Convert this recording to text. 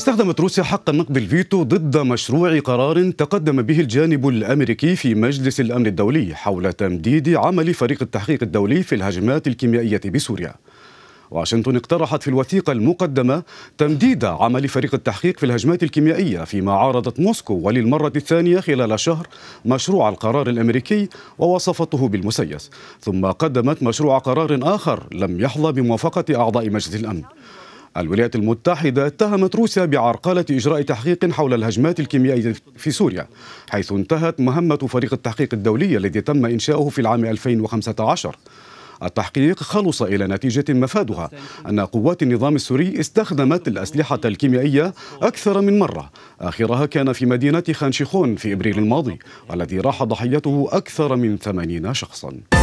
استخدمت روسيا حق النقد الفيتو ضد مشروع قرار تقدم به الجانب الامريكي في مجلس الامن الدولي حول تمديد عمل فريق التحقيق الدولي في الهجمات الكيميائيه بسوريا. واشنطن اقترحت في الوثيقة المقدمة تمديد عمل فريق التحقيق في الهجمات الكيميائية فيما عارضت موسكو وللمرة الثانية خلال شهر مشروع القرار الأمريكي ووصفته بالمسيس ثم قدمت مشروع قرار آخر لم يحظى بموافقة أعضاء مجلس الأمن الولايات المتحدة اتهمت روسيا بعرقلة إجراء تحقيق حول الهجمات الكيميائية في سوريا حيث انتهت مهمة فريق التحقيق الدولي الذي تم إنشاؤه في العام 2015 التحقيق خلص إلى نتيجة مفادها أن قوات النظام السوري استخدمت الأسلحة الكيميائية أكثر من مرة آخرها كان في مدينة خانشيخون في إبريل الماضي والذي راح ضحيته أكثر من 80 شخصاً